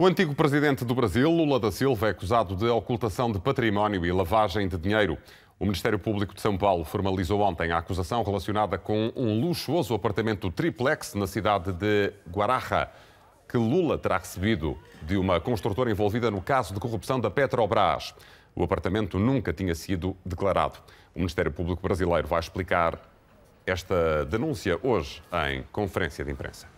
O antigo presidente do Brasil, Lula da Silva, é acusado de ocultação de património e lavagem de dinheiro. O Ministério Público de São Paulo formalizou ontem a acusação relacionada com um luxuoso apartamento triplex na cidade de Guarajá, que Lula terá recebido de uma construtora envolvida no caso de corrupção da Petrobras. O apartamento nunca tinha sido declarado. O Ministério Público Brasileiro vai explicar esta denúncia hoje em conferência de imprensa.